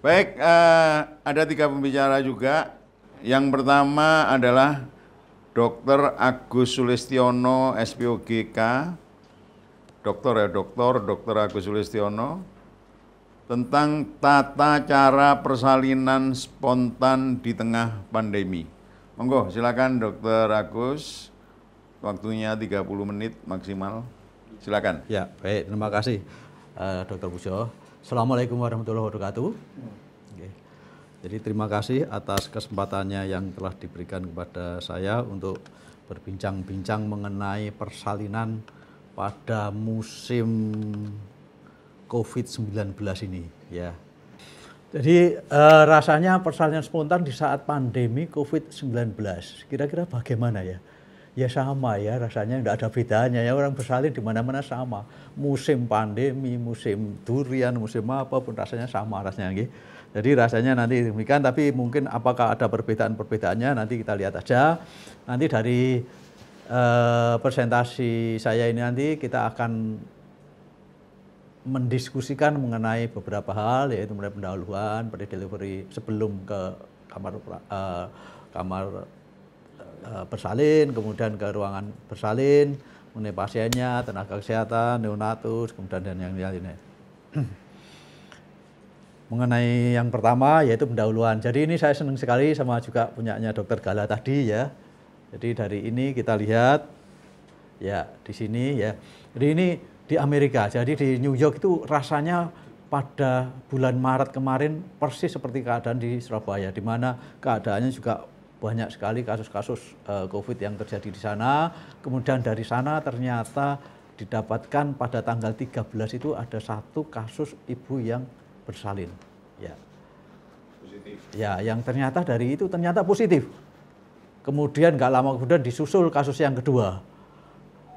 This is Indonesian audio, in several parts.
Baik, uh, ada tiga pembicara juga. Yang pertama adalah Dr. Agus Sulistiono, SPOGK. Dokter ya, dokter, Dr. Agus Sulistiono. Tentang tata cara persalinan spontan di tengah pandemi. Monggo, silakan Dr. Agus. Waktunya 30 menit maksimal. Silakan. Ya, baik. Terima kasih, uh, eh, Dr. Bujo. Assalamualaikum warahmatullahi wabarakatuh. Okay. Jadi terima kasih atas kesempatannya yang telah diberikan kepada saya untuk berbincang-bincang mengenai persalinan pada musim COVID-19 ini ya. Jadi eh, rasanya persalinan spontan di saat pandemi COVID-19 kira-kira bagaimana ya? ya sama ya rasanya tidak ada bedanya ya orang bersalin di mana-mana sama musim pandemi musim durian musim apa pun rasanya sama rasanya gitu. jadi rasanya nanti demikian tapi mungkin apakah ada perbedaan-perbedaannya nanti kita lihat aja nanti dari eh, presentasi saya ini nanti kita akan mendiskusikan mengenai beberapa hal yaitu mulai pendahuluan pre delivery sebelum ke kamar eh, kamar Eh, bersalin, kemudian ke ruangan bersalin, mengenai pasiennya, tenaga kesehatan, neonatus, kemudian dan yang lainnya. mengenai yang pertama yaitu pendahuluan. Jadi ini saya senang sekali sama juga punyanya Dokter Gala tadi ya. Jadi dari ini kita lihat ya di sini ya. Jadi ini di Amerika. Jadi di New York itu rasanya pada bulan Maret kemarin persis seperti keadaan di Surabaya, di mana keadaannya juga banyak sekali kasus-kasus eh, COVID yang terjadi di sana. Kemudian dari sana ternyata didapatkan pada tanggal 13 itu ada satu kasus ibu yang bersalin. Ya. Positif. Ya, yang ternyata dari itu ternyata positif. Kemudian nggak lama kemudian disusul kasus yang kedua.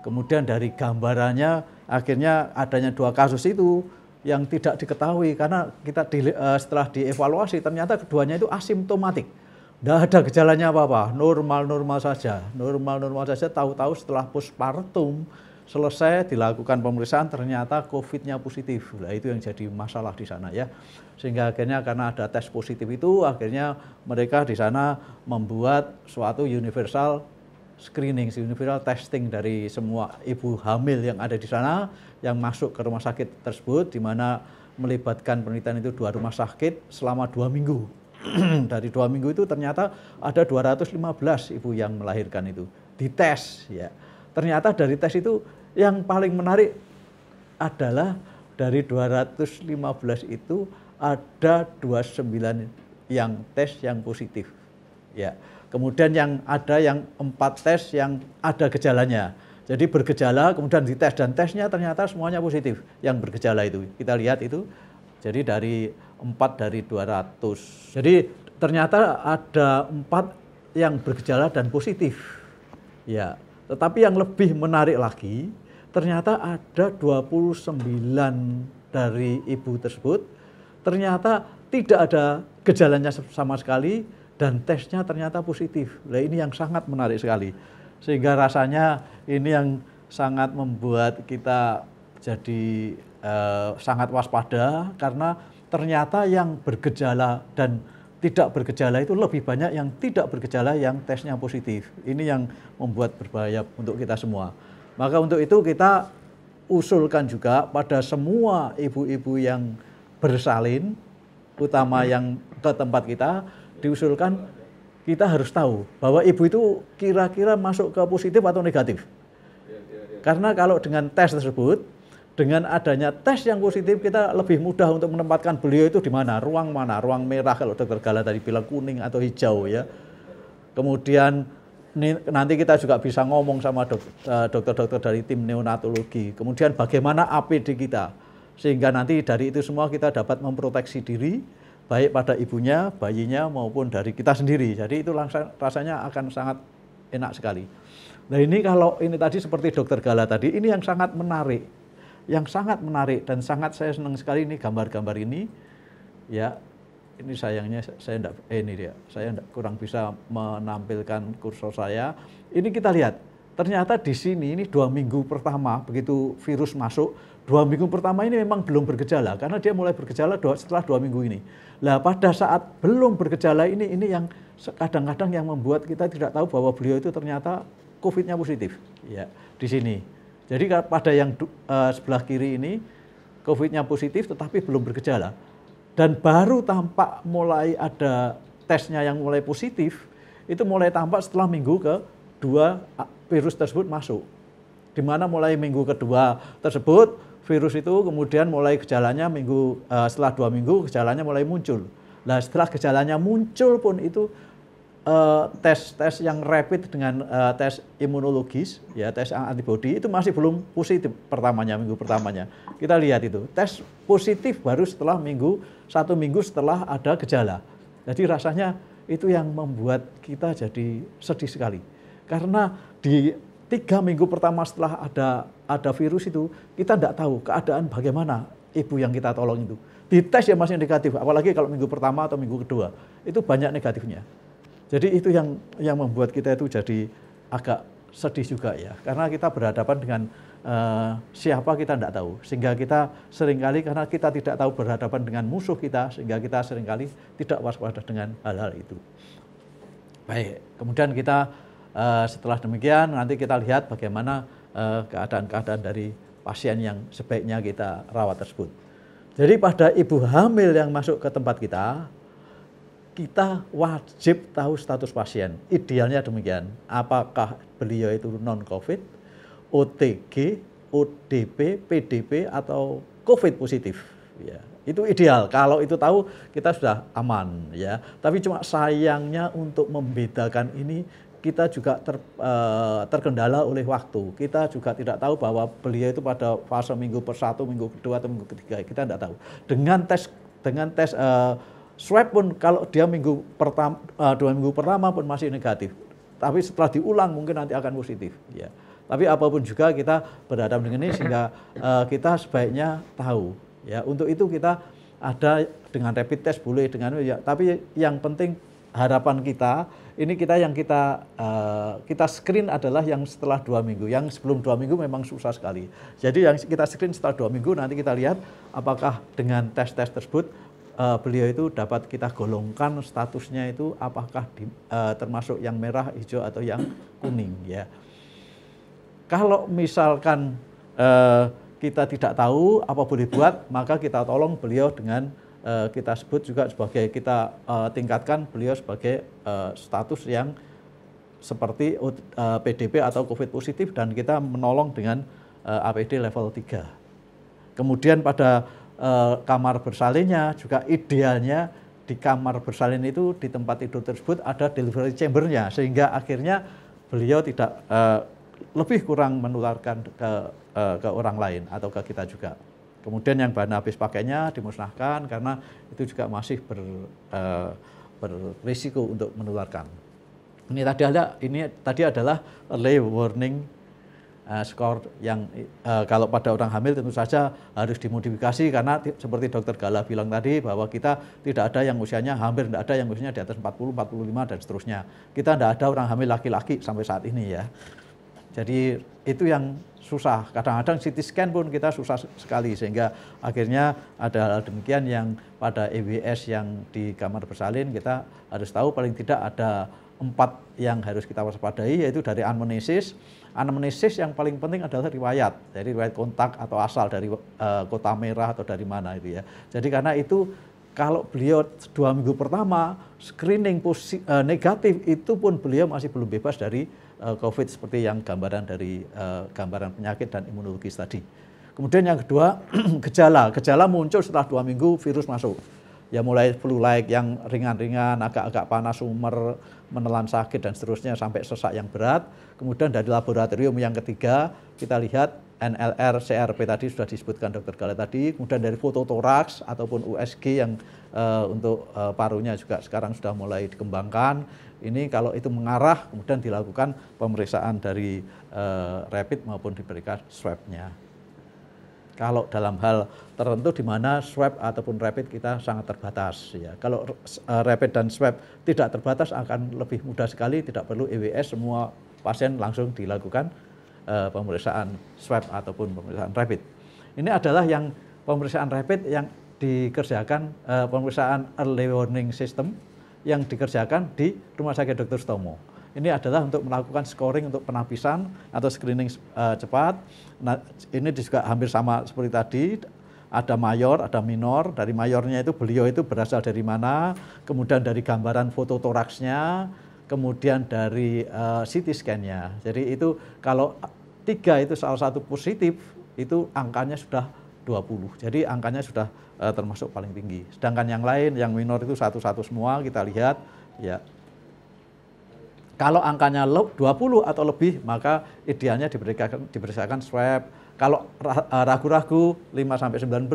Kemudian dari gambarannya akhirnya adanya dua kasus itu yang tidak diketahui karena kita di, eh, setelah dievaluasi ternyata keduanya itu asimptomatik tidak ada gejalanya apa-apa, normal-normal saja. Normal-normal saja, tahu-tahu setelah postpartum selesai dilakukan pemeriksaan ternyata COVID-nya positif. Nah, itu yang jadi masalah di sana ya. Sehingga akhirnya karena ada tes positif itu, akhirnya mereka di sana membuat suatu universal screening, universal testing dari semua ibu hamil yang ada di sana yang masuk ke rumah sakit tersebut, di mana melibatkan penelitian itu dua rumah sakit selama dua minggu dari dua minggu itu ternyata ada 215 ibu yang melahirkan itu dites ya. Ternyata dari tes itu yang paling menarik adalah dari 215 itu ada 29 yang tes yang positif. Ya. Kemudian yang ada yang empat tes yang ada gejalanya. Jadi bergejala kemudian dites dan tesnya ternyata semuanya positif yang bergejala itu. Kita lihat itu jadi dari 4 dari 200. Jadi ternyata ada 4 yang bergejala dan positif. Ya, tetapi yang lebih menarik lagi, ternyata ada 29 dari ibu tersebut ternyata tidak ada gejalanya sama sekali dan tesnya ternyata positif. Nah, ini yang sangat menarik sekali. Sehingga rasanya ini yang sangat membuat kita jadi eh, sangat waspada karena ternyata yang bergejala dan tidak bergejala itu lebih banyak yang tidak bergejala yang tesnya positif. Ini yang membuat berbahaya untuk kita semua. Maka untuk itu kita usulkan juga pada semua ibu-ibu yang bersalin, utama yang ke tempat kita, diusulkan kita harus tahu bahwa ibu itu kira-kira masuk ke positif atau negatif. Karena kalau dengan tes tersebut, dengan adanya tes yang positif kita lebih mudah untuk menempatkan beliau itu di mana ruang mana ruang merah kalau dokter Gala tadi bilang kuning atau hijau ya kemudian nanti kita juga bisa ngomong sama eh, dokter-dokter dari tim neonatologi kemudian bagaimana APD kita sehingga nanti dari itu semua kita dapat memproteksi diri baik pada ibunya bayinya maupun dari kita sendiri jadi itu langsung rasanya akan sangat enak sekali nah ini kalau ini tadi seperti dokter Gala tadi ini yang sangat menarik yang sangat menarik dan sangat saya senang sekali ini gambar-gambar ini ya ini sayangnya saya enggak, eh ini dia saya enggak, kurang bisa menampilkan kursor saya ini kita lihat ternyata di sini ini dua minggu pertama begitu virus masuk dua minggu pertama ini memang belum bergejala karena dia mulai bergejala setelah dua minggu ini lah pada saat belum bergejala ini ini yang kadang-kadang yang membuat kita tidak tahu bahwa beliau itu ternyata COVID-nya positif ya di sini jadi pada yang uh, sebelah kiri ini COVID-nya positif tetapi belum bergejala dan baru tampak mulai ada tesnya yang mulai positif itu mulai tampak setelah minggu ke dua ah, virus tersebut masuk. Di mana mulai minggu kedua tersebut virus itu kemudian mulai gejalanya minggu uh, setelah dua minggu gejalanya mulai muncul. Nah setelah gejalanya muncul pun itu tes eh, tes tes yang rapid dengan uh, tes imunologis ya tes antibody itu masih belum positif pertamanya minggu pertamanya kita lihat itu tes positif baru setelah minggu satu minggu setelah ada gejala jadi rasanya itu yang membuat kita jadi sedih sekali karena di tiga minggu pertama setelah ada ada virus itu kita tidak tahu keadaan bagaimana ibu yang kita tolong itu di tes yang masih negatif apalagi kalau minggu pertama atau minggu kedua itu banyak negatifnya jadi itu yang yang membuat kita itu jadi agak sedih juga ya, karena kita berhadapan dengan uh, siapa kita tidak tahu, sehingga kita seringkali karena kita tidak tahu berhadapan dengan musuh kita, sehingga kita seringkali tidak waspada dengan hal-hal itu. Baik, kemudian kita uh, setelah demikian nanti kita lihat bagaimana keadaan eh, keadaan-keadaan dari pasien yang sebaiknya kita rawat tersebut. Jadi pada ibu hamil yang masuk ke tempat kita, kita wajib tahu status pasien. Idealnya demikian. Apakah beliau itu non-COVID, OTG, ODP, PDP, atau COVID positif. Ya. Itu ideal. Kalau itu tahu, kita sudah aman. ya. Tapi cuma sayangnya untuk membedakan ini, kita juga ter, uh, terkendala oleh waktu. Kita juga tidak tahu bahwa beliau itu pada fase minggu persatu, minggu kedua, atau minggu ketiga. Kita tidak tahu. Dengan tes dengan tes uh, swab pun kalau dia minggu pertama eh, dua minggu pertama pun masih negatif tapi setelah diulang mungkin nanti akan positif ya tapi apapun juga kita berhadapan dengan ini sehingga uh, kita sebaiknya tahu ya untuk itu kita ada dengan rapid test boleh dengan ya tapi yang penting harapan kita ini kita yang kita uh, kita screen adalah yang setelah dua minggu yang sebelum dua minggu memang susah sekali jadi yang kita screen setelah dua minggu nanti kita lihat apakah dengan tes tes tersebut uh, beliau itu dapat kita golongkan statusnya itu apakah di, uh, termasuk yang merah, hijau atau yang kuning ya. Kalau misalkan uh, kita tidak tahu apa boleh buat, maka kita tolong beliau dengan uh, kita sebut juga sebagai kita uh, tingkatkan beliau sebagai uh, status yang seperti uh, PDP atau COVID positif dan kita menolong dengan uh, APD level 3. Kemudian pada Eh, kamar bersalinnya juga idealnya di kamar bersalin itu di tempat tidur tersebut ada delivery chambernya sehingga akhirnya beliau tidak eh, lebih kurang menularkan ke eh, ke orang lain atau ke kita juga. Kemudian yang bahan habis pakainya dimusnahkan karena itu juga masih ber, eh, berisiko untuk menularkan. Ini tadi ada ini tadi adalah early warning uh, skor yang uh, kalau pada orang hamil tentu saja harus dimodifikasi karena seperti dokter Gala bilang tadi bahwa kita tidak ada yang usianya hampir tidak ada yang usianya di atas 40, 45 dan seterusnya. Kita tidak ada orang hamil laki-laki sampai saat ini ya. Jadi itu yang susah. Kadang-kadang CT scan pun kita susah sekali sehingga akhirnya ada hal demikian yang pada EWS yang di kamar bersalin kita harus tahu paling tidak ada empat yang harus kita waspadai yaitu dari anamnesis. Anamnesis yang paling penting adalah riwayat. Jadi riwayat kontak atau asal dari e, kota merah atau dari mana itu ya. Jadi karena itu kalau beliau dua minggu pertama screening posi, e, negatif itu pun beliau masih belum bebas dari e, COVID seperti yang gambaran dari e, gambaran penyakit dan imunologis tadi. Kemudian yang kedua gejala. Gejala muncul setelah dua minggu virus masuk ya mulai flu like yang ringan-ringan, agak-agak panas, umur menelan sakit dan seterusnya sampai sesak yang berat. Kemudian dari laboratorium yang ketiga kita lihat NLR, CRP tadi sudah disebutkan dokter Gale tadi. Kemudian dari foto fototoraks ataupun USG yang uh, untuk uh, parunya juga sekarang sudah mulai dikembangkan. Ini kalau itu mengarah kemudian dilakukan pemeriksaan dari uh, rapid maupun diberikan swabnya. Kalau dalam hal tertentu di mana swab ataupun rapid kita sangat terbatas ya. Kalau eh, rapid dan swab tidak terbatas akan lebih mudah sekali tidak perlu EWS semua pasien langsung dilakukan uh, pemeriksaan swab ataupun pemeriksaan rapid. Ini adalah yang pemeriksaan rapid yang dikerjakan uh, pemeriksaan early warning system yang dikerjakan di Rumah Sakit Dr. Stomo ini adalah untuk melakukan scoring untuk penapisan atau screening uh, cepat. Nah, ini juga hampir sama seperti tadi ada mayor, ada minor. Dari mayornya itu beliau itu berasal dari mana, kemudian dari gambaran foto toraksnya, kemudian dari uh, eh, CT scan-nya. Jadi itu kalau tiga itu salah satu positif, itu angkanya sudah 20. Jadi angkanya sudah uh, termasuk paling tinggi. Sedangkan yang lain, yang minor itu satu-satu semua kita lihat, ya kalau angkanya 20 atau lebih, maka idealnya diberikan, diberikan swab. Kalau eh, ragu-ragu 5 sampai 19,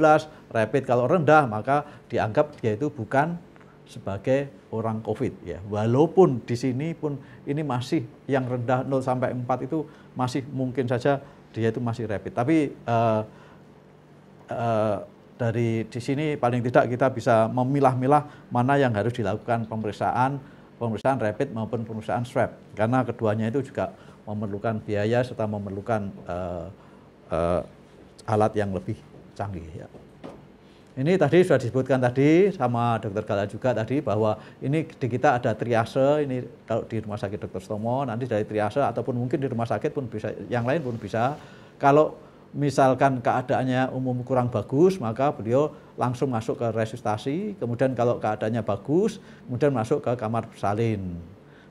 rapid kalau rendah maka dianggap dia itu bukan sebagai orang COVID ya. Walaupun di sini pun ini masih yang rendah 0 sampai 4 itu masih mungkin saja dia itu masih rapid. Tapi uh, uh, dari di sini paling tidak kita bisa memilah-milah mana yang harus dilakukan pemeriksaan pemeriksaan rapid maupun pemeriksaan swab karena keduanya itu juga memerlukan biaya serta memerlukan uh, uh, alat yang lebih canggih ya. Ini tadi sudah disebutkan tadi sama dokter Gala juga tadi bahwa ini di kita ada triase ini kalau di rumah sakit dokter Stomo nanti dari triase ataupun mungkin di rumah sakit pun bisa yang lain pun bisa kalau misalkan keadaannya umum kurang bagus maka beliau langsung masuk ke resusitasi, kemudian kalau keadaannya bagus, kemudian masuk ke kamar salin.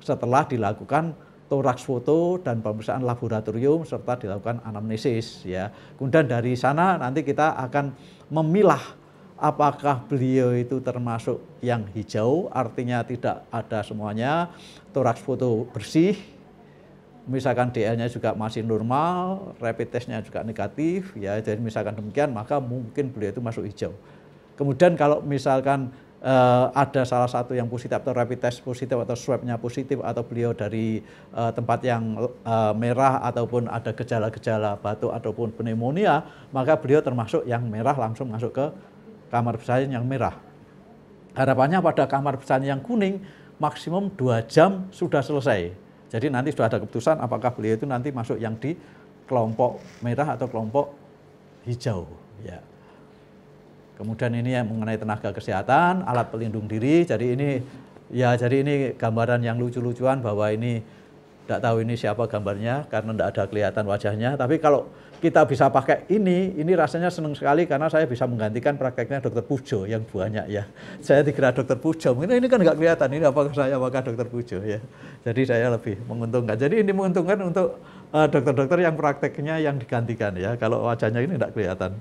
Setelah dilakukan toraks foto dan pemeriksaan laboratorium serta dilakukan anamnesis ya. Kemudian dari sana nanti kita akan memilah apakah beliau itu termasuk yang hijau artinya tidak ada semuanya, toraks foto bersih misalkan DL-nya juga masih normal, rapid test-nya juga negatif, ya jadi misalkan demikian maka mungkin beliau itu masuk hijau. Kemudian kalau misalkan uh, ada salah satu yang positif atau rapid test positif atau swabnya positif atau beliau dari uh, tempat yang uh, merah ataupun ada gejala-gejala batuk ataupun pneumonia, maka beliau termasuk yang merah langsung masuk ke kamar pesan yang merah. Harapannya pada kamar pesan yang kuning maksimum dua jam sudah selesai. Jadi nanti sudah ada keputusan apakah beliau itu nanti masuk yang di kelompok merah atau kelompok hijau. Ya. Kemudian ini yang mengenai tenaga kesehatan, alat pelindung diri. Jadi ini ya jadi ini gambaran yang lucu-lucuan bahwa ini tidak tahu ini siapa gambarnya karena tidak ada kelihatan wajahnya. Tapi kalau kita bisa pakai ini, ini rasanya senang sekali karena saya bisa menggantikan prakteknya dokter Pujo yang banyak ya. Saya dikira dokter Pujo, mungkin ini kan nggak kelihatan ini apakah saya apakah dokter Pujo ya. Jadi saya lebih menguntungkan. Jadi ini menguntungkan untuk eh, dokter-dokter uh, yang prakteknya yang digantikan ya. Kalau wajahnya ini tidak kelihatan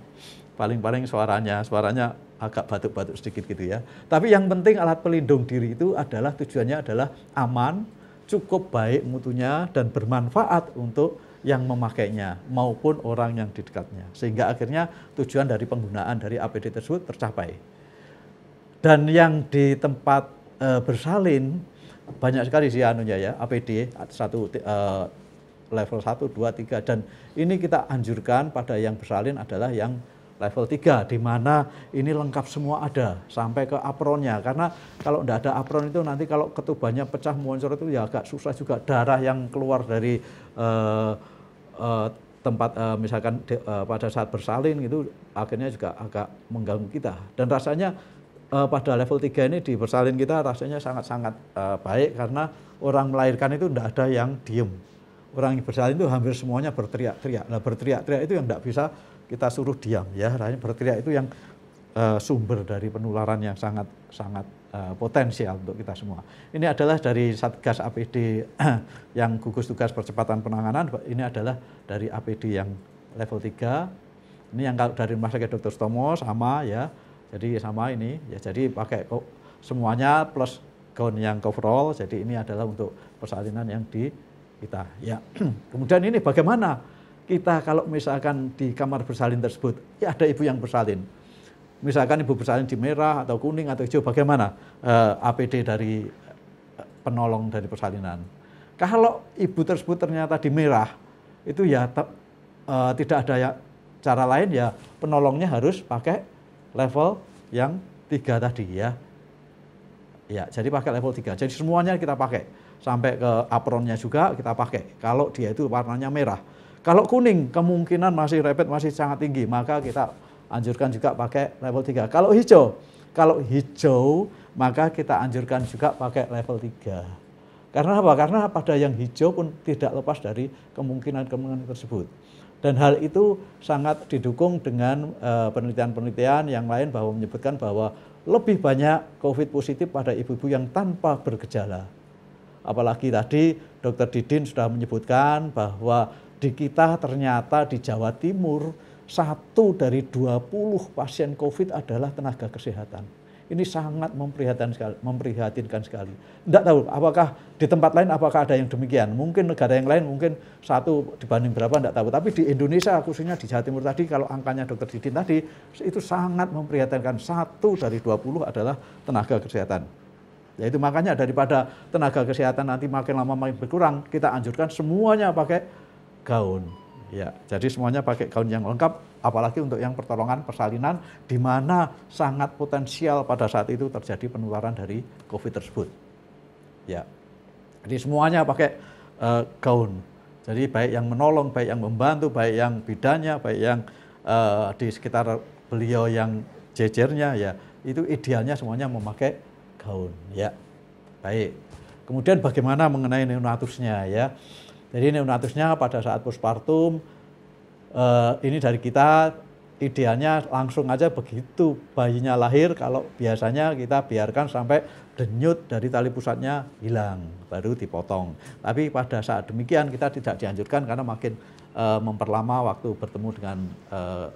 paling-paling suaranya suaranya agak batuk-batuk sedikit gitu ya. Tapi yang penting alat pelindung diri itu adalah tujuannya adalah aman, cukup baik mutunya dan bermanfaat untuk yang memakainya maupun orang yang di dekatnya. Sehingga akhirnya tujuan dari penggunaan dari APD tersebut tercapai. Dan yang di tempat e, bersalin banyak sekali sih anunya ya APD satu e, level 1, 2, 3 dan ini kita anjurkan pada yang bersalin adalah yang level 3 di mana ini lengkap semua ada sampai ke apronnya karena kalau tidak ada apron itu nanti kalau ketubannya pecah muncul itu ya agak susah juga darah yang keluar dari uh, uh, tempat uh, misalkan de, pada saat bersalin itu akhirnya juga agak mengganggu kita dan rasanya pada level 3 ini di bersalin kita rasanya sangat-sangat baik karena orang melahirkan itu tidak ada yang diem orang yang bersalin itu hampir semuanya berteriak-teriak nah berteriak-teriak itu yang tidak bisa kita suruh diam ya rasanya berteriak itu yang uh, sumber dari penularan yang sangat sangat uh, potensial untuk kita semua. Ini adalah dari Satgas APD yang gugus tugas percepatan penanganan ini adalah dari APD yang level 3. Ini yang kalau dari Rumah Sakit Dr. Stomo sama ya. Jadi sama ini ya jadi pakai kok semuanya plus gown yang coverall. Jadi ini adalah untuk persalinan yang di kita ya. Kemudian ini bagaimana kita kalau misalkan di kamar bersalin tersebut, ya ada ibu yang bersalin. Misalkan ibu bersalin di merah atau kuning atau hijau, bagaimana eh, APD dari eh, penolong dari persalinan? Kalau ibu tersebut ternyata di merah, itu ya te, eh, tidak ada ya, cara lain ya penolongnya harus pakai level yang tiga tadi ya. Ya, jadi pakai level 3. Jadi semuanya kita pakai. Sampai ke apronnya juga kita pakai. Kalau dia itu warnanya merah. Kalau kuning kemungkinan masih rapid masih sangat tinggi, maka kita anjurkan juga pakai level 3. Kalau hijau, kalau hijau maka kita anjurkan juga pakai level 3. Karena apa? Karena pada yang hijau pun tidak lepas dari kemungkinan-kemungkinan tersebut. Dan hal itu sangat didukung dengan eh, penelitian-penelitian yang lain bahwa menyebutkan bahwa lebih banyak COVID positif pada ibu-ibu yang tanpa bergejala. Apalagi tadi dokter Didin sudah menyebutkan bahwa di kita ternyata di Jawa Timur satu dari 20 pasien COVID adalah tenaga kesehatan. Ini sangat memprihatinkan sekali. Memprihatinkan sekali. Tidak tahu apakah di tempat lain apakah ada yang demikian. Mungkin negara yang lain mungkin satu dibanding berapa tidak tahu. Tapi di Indonesia khususnya di Jawa Timur tadi kalau angkanya dokter Didin tadi itu sangat memprihatinkan. Satu dari 20 adalah tenaga kesehatan. Ya makanya daripada tenaga kesehatan nanti makin lama makin berkurang, kita anjurkan semuanya pakai gaun. Ya, jadi semuanya pakai gaun yang lengkap, apalagi untuk yang pertolongan persalinan, di mana sangat potensial pada saat itu terjadi penularan dari COVID tersebut. Ya, jadi semuanya pakai uh, gaun. Jadi baik yang menolong, baik yang membantu, baik yang bidannya, baik yang uh, di sekitar beliau yang jejernya, ya itu idealnya semuanya memakai gaun. Ya, baik. Kemudian bagaimana mengenai neonatusnya ya? Jadi neonatusnya pada saat postpartum eh, ini dari kita idealnya langsung aja begitu bayinya lahir kalau biasanya kita biarkan sampai denyut dari tali pusatnya hilang baru dipotong. Tapi pada saat demikian kita tidak dianjurkan karena makin eh, memperlama waktu bertemu dengan eh,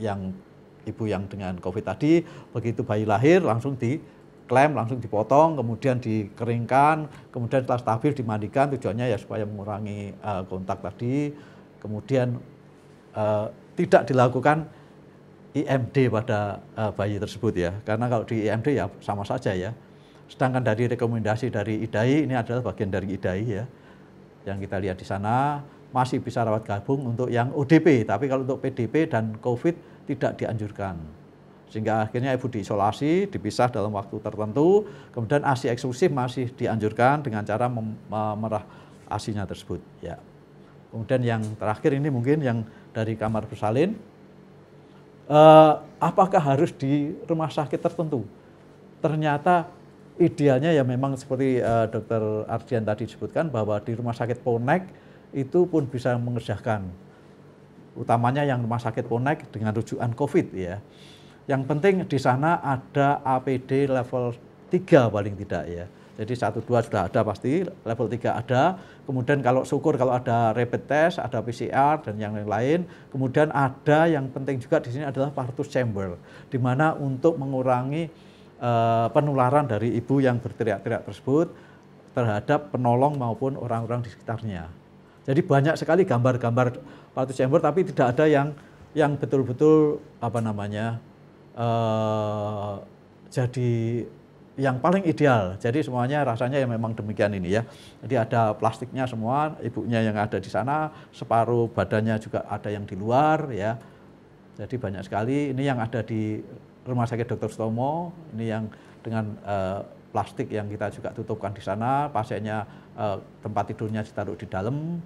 yang ibu yang dengan COVID tadi begitu bayi lahir langsung di diklaim langsung dipotong, kemudian dikeringkan, kemudian setelah stabil dimandikan tujuannya ya supaya mengurangi uh, kontak tadi. Kemudian uh, tidak dilakukan IMD pada uh, bayi tersebut ya. Karena kalau di IMD ya sama saja ya. Sedangkan dari rekomendasi dari IDAI ini adalah bagian dari IDAI ya. Yang kita lihat di sana masih bisa rawat gabung untuk yang ODP, tapi kalau untuk PDP dan COVID tidak dianjurkan. Sehingga akhirnya ibu diisolasi, dipisah dalam waktu tertentu, kemudian ASI eksklusif masih dianjurkan dengan cara memerah ASINya tersebut. Ya. Kemudian yang terakhir ini mungkin yang dari kamar bersalin, eh, apakah harus di rumah sakit tertentu? Ternyata idealnya ya memang seperti eh, dokter Ardian tadi sebutkan bahwa di rumah sakit Ponek itu pun bisa mengerjakan utamanya yang rumah sakit Ponek dengan rujukan COVID ya. Yang penting di sana ada APD level 3 paling tidak ya. Jadi 1 2 sudah ada pasti, level 3 ada. Kemudian kalau syukur kalau ada rapid test, ada PCR dan yang lain-lain. Kemudian ada yang penting juga di sini adalah partus chamber di mana untuk mengurangi uh, penularan dari ibu yang berteriak-teriak tersebut terhadap penolong maupun orang-orang di sekitarnya. Jadi banyak sekali gambar-gambar partus chamber tapi tidak ada yang yang betul-betul apa namanya uh, jadi yang paling ideal. Jadi semuanya rasanya yang memang demikian ini ya. Jadi ada plastiknya semua, ibunya yang ada di sana, separuh badannya juga ada yang di luar ya. Jadi banyak sekali ini yang ada di Rumah Sakit Dr. Stomo, ini yang dengan uh, plastik yang kita juga tutupkan di sana, pasiennya uh, tempat tidurnya ditaruh di dalam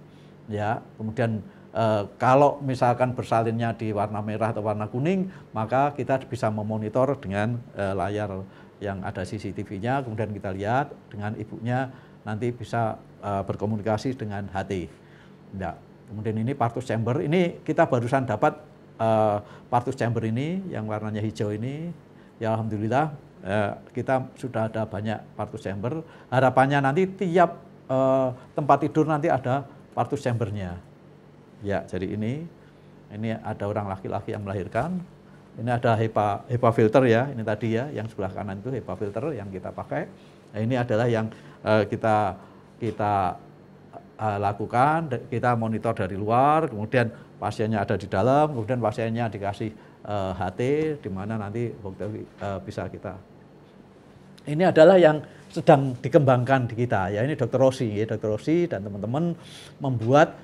ya. Kemudian e, kalau misalkan bersalinnya di warna merah atau warna kuning, maka kita bisa memonitor dengan e, layar yang ada CCTV-nya, kemudian kita lihat dengan ibunya nanti bisa e, berkomunikasi dengan hati. Nggak. kemudian ini partus chamber, ini kita barusan dapat partus chamber ini yang warnanya hijau ini, ya alhamdulillah kita sudah ada banyak partus chamber. Harapannya nanti tiap tempat tidur nanti ada partus chambernya. Ya, jadi ini ini ada orang laki-laki yang melahirkan. Ini ada HEPA HEPA filter ya, ini tadi ya, yang sebelah kanan itu HEPA filter yang kita pakai. Nah, ini adalah yang uh, kita kita uh, lakukan, kita monitor dari luar, kemudian pasiennya ada di dalam, kemudian pasiennya dikasih uh, eh, HT di mana nanti uh, bisa kita. Ini adalah yang sedang dikembangkan di kita ya. Ini Dr. Rossi, ya, Dr. Rossi dan teman-teman membuat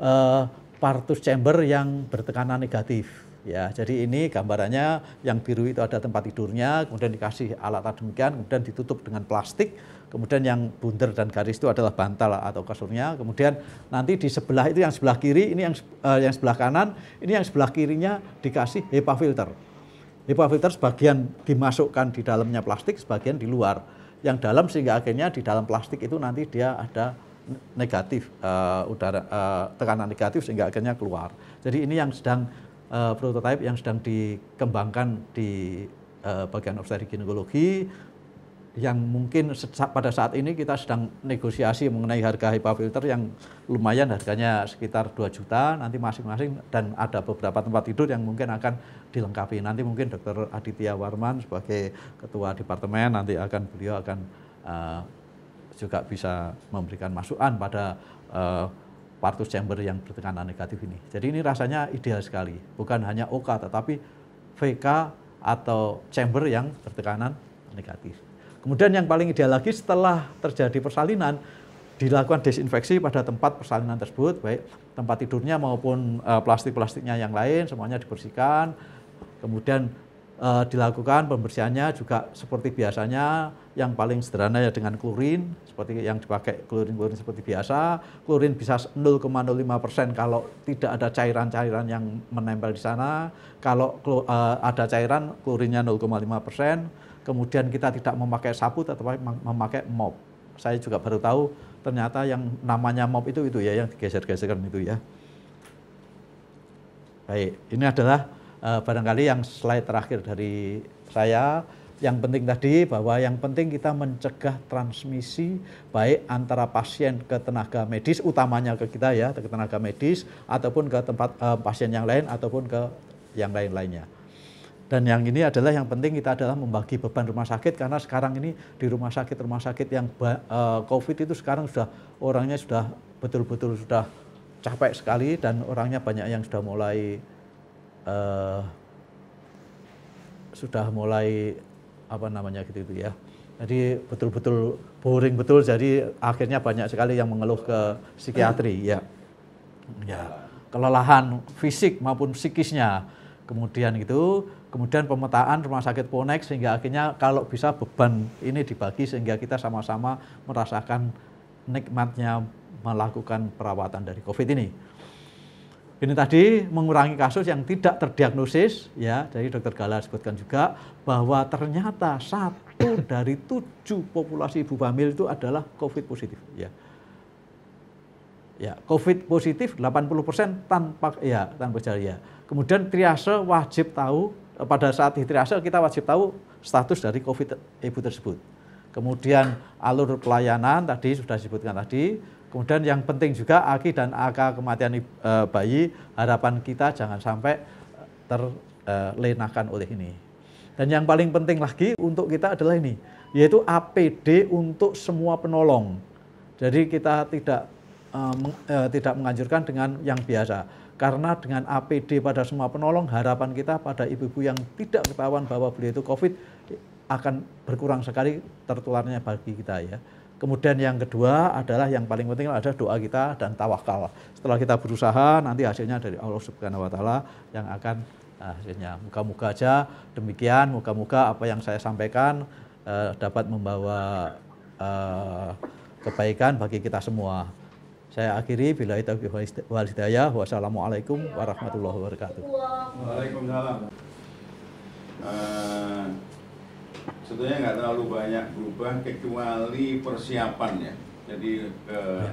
uh, partus chamber yang bertekanan negatif. Ya, jadi ini gambarannya yang biru itu ada tempat tidurnya, kemudian dikasih alat demikian, kemudian ditutup dengan plastik, kemudian yang bundar dan garis itu adalah bantal atau kasurnya, kemudian nanti di sebelah itu yang sebelah kiri, ini yang uh, yang sebelah kanan, ini yang sebelah kirinya dikasih HEPA filter. HEPA filter sebagian dimasukkan di dalamnya plastik, sebagian di luar. Yang dalam sehingga akhirnya di dalam plastik itu nanti dia ada negatif uh, udara uh, tekanan negatif sehingga akhirnya keluar. Jadi ini yang sedang uh, prototipe yang sedang dikembangkan di uh, bagian obstetri ginekologi yang mungkin pada saat ini kita sedang negosiasi mengenai harga HEPA filter yang lumayan harganya sekitar 2 juta nanti masing-masing dan ada beberapa tempat tidur yang mungkin akan dilengkapi nanti mungkin dokter Aditya Warman sebagai ketua departemen nanti akan beliau akan uh, juga bisa memberikan masukan pada uh, partus chamber yang bertekanan negatif ini. Jadi ini rasanya ideal sekali, bukan hanya OK tetapi VK atau chamber yang bertekanan negatif. Kemudian yang paling ideal lagi setelah terjadi persalinan dilakukan desinfeksi pada tempat persalinan tersebut, baik tempat tidurnya maupun eh, plastik-plastiknya yang lain semuanya dibersihkan. Kemudian uh, dilakukan pembersihannya juga seperti biasanya yang paling sederhana ya dengan klorin seperti yang dipakai klorin-klorin seperti biasa klorin bisa 0,05% kalau tidak ada cairan-cairan yang menempel di sana kalau uh, ada cairan klorinnya 0,5% kemudian kita tidak memakai sapu atau memakai mop saya juga baru tahu ternyata yang namanya mop itu itu ya yang digeser-geserkan itu ya baik ini adalah uh, barangkali yang slide terakhir dari saya yang penting tadi bahwa yang penting kita mencegah transmisi baik antara pasien ke tenaga medis utamanya ke kita ya ke tenaga medis ataupun ke tempat uh, pasien yang lain ataupun ke yang lain-lainnya. Dan yang ini adalah yang penting kita adalah membagi beban rumah sakit karena sekarang ini di rumah sakit rumah sakit yang uh, COVID itu sekarang sudah orangnya sudah betul-betul sudah capek sekali dan orangnya banyak yang sudah mulai uh, sudah mulai apa namanya gitu itu ya. Jadi betul-betul boring betul. Jadi akhirnya banyak sekali yang mengeluh ke psikiatri ya. Ya, kelelahan fisik maupun psikisnya. Kemudian gitu, kemudian pemetaan rumah sakit Ponex sehingga akhirnya kalau bisa beban ini dibagi sehingga kita sama-sama merasakan nikmatnya melakukan perawatan dari COVID ini ini tadi mengurangi kasus yang tidak terdiagnosis ya. Jadi dokter Gala sebutkan juga bahwa ternyata satu dari tujuh populasi ibu hamil itu adalah COVID positif ya. Ya, COVID positif 80% tanpa ya tanpa gejala ya. Kemudian triase wajib tahu eh, pada saat di triase kita wajib tahu status dari COVID ibu tersebut. Kemudian alur pelayanan tadi sudah disebutkan tadi Kemudian yang penting juga AKI dan AK kematian e, bayi, harapan kita jangan sampai terlenakan oleh ini. Dan yang paling penting lagi untuk kita adalah ini, yaitu APD untuk semua penolong. Jadi kita tidak e, e, tidak menganjurkan dengan yang biasa. Karena dengan APD pada semua penolong, harapan kita pada ibu-ibu yang tidak ketahuan bahwa beliau itu COVID akan berkurang sekali tertularnya bagi kita ya. Kemudian yang kedua adalah yang paling penting adalah doa kita dan tawakal. Setelah kita berusaha nanti hasilnya dari Allah Subhanahu wa taala yang akan eh, hasilnya. Muka-muka aja demikian, muka-muka apa yang saya sampaikan eh, dapat membawa eh, kebaikan bagi kita semua. Saya akhiri bila itu wal hidayah. Wassalamualaikum warahmatullahi wabarakatuh. Waalaikumsalam. Uh sebetulnya nggak terlalu banyak berubah kecuali persiapannya. Jadi ke eh, ya.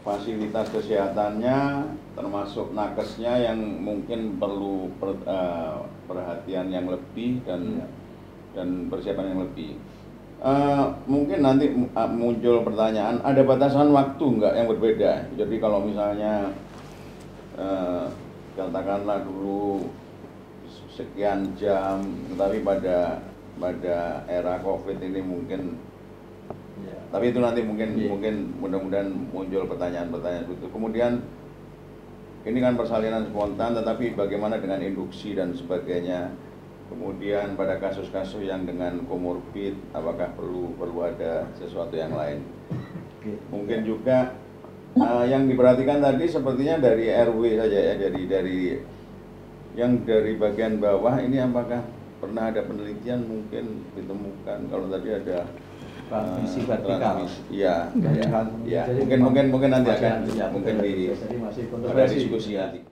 fasilitas kesehatannya termasuk nakesnya yang mungkin perlu per, uh, perhatian yang lebih dan hmm. dan persiapan yang lebih. Uh, mungkin nanti muncul pertanyaan ada batasan waktu nggak yang berbeda. Jadi kalau misalnya uh, katakanlah dulu sekian jam, tetapi pada pada era covid ini mungkin ya. tapi itu nanti mungkin ya. mungkin mudah-mudahan muncul pertanyaan-pertanyaan itu kemudian ini kan persalinan spontan tetapi bagaimana dengan induksi dan sebagainya kemudian pada kasus-kasus yang dengan komorbid apakah perlu perlu ada sesuatu yang lain mungkin juga uh, yang diperhatikan tadi sepertinya dari RW saja ya jadi dari yang dari bagian bawah ini apakah pernah ada penelitian mungkin ditemukan kalau tadi ada transmisi uh, vertikal. Iya, ya, ya. ya, mungkin mungkin mungkin nanti akan ya, mungkin di ada diskusi nanti.